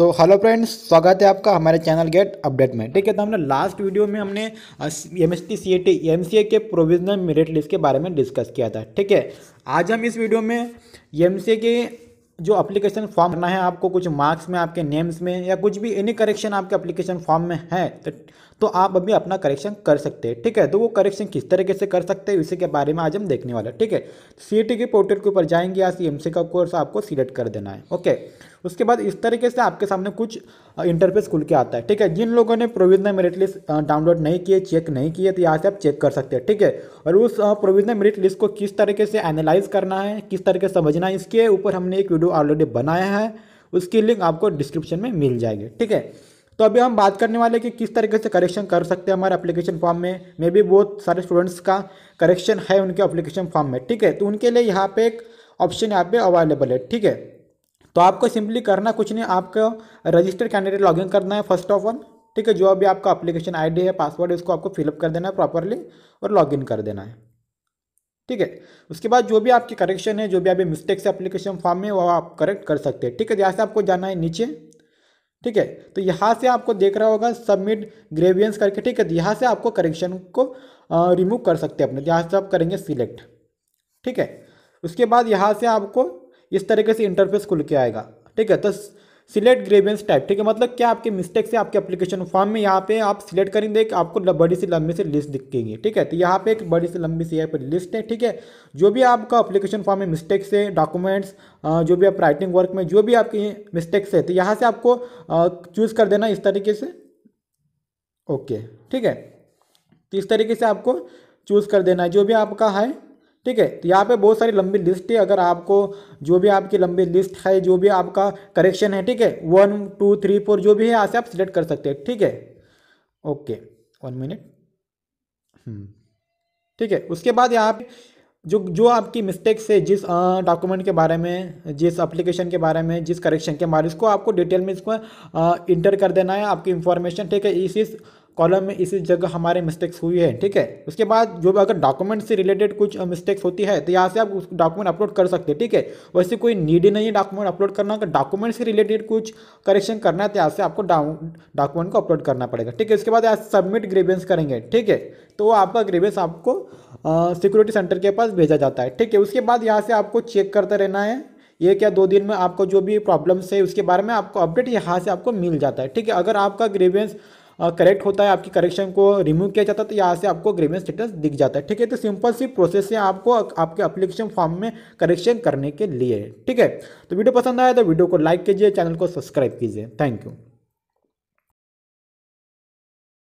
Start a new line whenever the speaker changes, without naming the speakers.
तो hello friends स्वागत है आपका हमारे चैनल गेट अपडेट में ठीक है तो हमने लास्ट वीडियो में हमने M S T C A T M C A के प्रोविजनल मेरिट लिस्ट के बारे में डिस्कस किया था ठीक है आज हम इस वीडियो में एम सी ए के जो अप्लीकेशन फॉर्म भरना है आपको कुछ मार्क्स में आपके नेम्स में या कुछ भी एनी करेक्शन आपके अप्लीकेशन फॉर्म में है तो तो आप अभी अपना करेक्शन कर सकते हैं ठीक है तो वो करेक्शन किस तरीके से कर सकते हैं इसी के बारे में आज हम देखने वाले हैं ठीक है सी के पोर्टल के ऊपर जाएंगे या सी का कोर्स आपको सिलेक्ट कर देना है ओके उसके बाद इस तरीके से आपके सामने कुछ इंटरफेस खुल के आता है ठीक है जिन लोगों ने प्रोविजनल मेरिट लिस्ट डाउनलोड नहीं किए चेक नहीं किए तो यहाँ से आप चेक कर सकते हैं ठीक है और उस प्रोविजनल मेरिट लिस्ट को किस तरीके से एनालाइज करना है किस तरीके से समझना है इसके ऊपर हमने एक वीडियो ऑलरेडी बनाया है उसकी लिंक आपको डिस्क्रिप्शन में मिल जाएगी ठीक है तो अभी हम बात करने वाले कि किस तरीके से करेक्शन कर सकते हैं हमारे एप्लीकेशन फॉर्म में मे बी बहुत सारे स्टूडेंट्स का करेक्शन है उनके एप्लीकेशन फॉर्म में ठीक है तो उनके लिए यहाँ पे एक ऑप्शन यहाँ पे अवेलेबल है ठीक है तो आपको सिंपली करना कुछ नहीं आपको रजिस्टर कैंडिडेट लॉगिन करना है फर्स्ट ऑफ ऑल ठीक है जो अभी आपका एप्लीकेशन आईडी है पासवर्ड है उसको आपको फिलअप कर देना है प्रॉपरली और लॉगिन कर देना है ठीक है उसके बाद जो भी आपकी करेक्शन है जो भी अभी मिस्टेक्स है एप्लीकेशन फॉर्म में वो आप करेक्ट कर सकते हैं ठीक है जहाँ से आपको जाना है नीचे ठीक है तो यहाँ से आपको देख रहा होगा सबमिट ग्रेवियंस करके ठीक है तो यहाँ से आपको करेक्शन को रिमूव कर सकते हैं अपने यहाँ से आप करेंगे सिलेक्ट ठीक है उसके बाद यहाँ से आपको इस तरीके से इंटरफेस खुल के आएगा ठीक है तो सिलेक्ट ग्रेवेंस टाइप ठीक है मतलब क्या आपके मिस्टेक से आपके एप्लीकेशन फॉर्म में यहाँ पे आप सिलेक्ट करेंगे कि आपको बड़ी सी लंबी से लिस्ट दिखेंगे ठीक है तो यहाँ पे एक बड़ी सी लंबी सी यहाँ पर लिस्ट है ठीक है जो भी आपका एप्लीकेशन फॉर्म में मिस्टेक से डॉक्यूमेंट्स जो भी आप राइटिंग वर्क में जो भी आपकी मिस्टेक्स है तो यहाँ से आपको चूज़ कर देना इस तरीके से ओके ठीक है तो इस तरीके से आपको चूज़ कर देना है जो भी आपका है ठीक है तो यहाँ पे बहुत सारी लंबी लिस्ट है अगर आपको जो भी आपकी लंबी लिस्ट है जो भी आपका करेक्शन है ठीक है वन टू थ्री फोर जो भी है यहाँ से आप सिलेक्ट कर सकते हैं ठीक है ओके वन मिनट ठीक है उसके बाद यहाँ पे जो जो आपकी मिस्टेक्स है जिस डॉक्यूमेंट के बारे में जिस एप्लीकेशन के बारे में जिस करेक्शन के बारे में इसको आपको डिटेल में इसको इंटर कर देना है आपकी इन्फॉर्मेशन ठीक है इस इस कॉलम में इसी जगह हमारे मिस्टेक्स हुई है ठीक है उसके बाद जो भी अगर डॉक्यूमेंट से रिलेटेड कुछ मिस्टेक्स होती है तो यहाँ से आप उस डॉक्यूमेंट अपलोड कर सकते हैं ठीक है वैसे कोई नीड नहीं है डॉक्यूमेंट अपलोड करना अगर डॉक्यूमेंट से रिलेटेड कुछ करेक्शन करना है तो यहाँ से आपको डॉक्यूमेंट को अपलोड करना पड़ेगा ठीक है उसके बाद यहाँ सबमिट ग्रेवेंस करेंगे ठीक है तो आपका ग्रेवेंस आपको सिक्योरिटी सेंटर के पास भेजा जाता है ठीक है उसके बाद यहाँ से आपको चेक करते रहना है ये क्या दो दिन में आपको जो भी प्रॉब्लम्स है उसके बारे में आपको अपडेट यहाँ से आपको मिल जाता है ठीक है अगर आपका ग्रेवेंस करेक्ट होता है आपकी करेक्शन को रिमूव किया जाता है तो यहाँ से आपको ग्रीवेंस स्टेटस दिख जाता है ठीक है तो सिंपल सी प्रोसेस है आपको आपके अप्लीकेशन फॉर्म में करेक्शन करने के लिए ठीक है तो वीडियो पसंद आया तो वीडियो को लाइक कीजिए चैनल को सब्सक्राइब कीजिए थैंक यू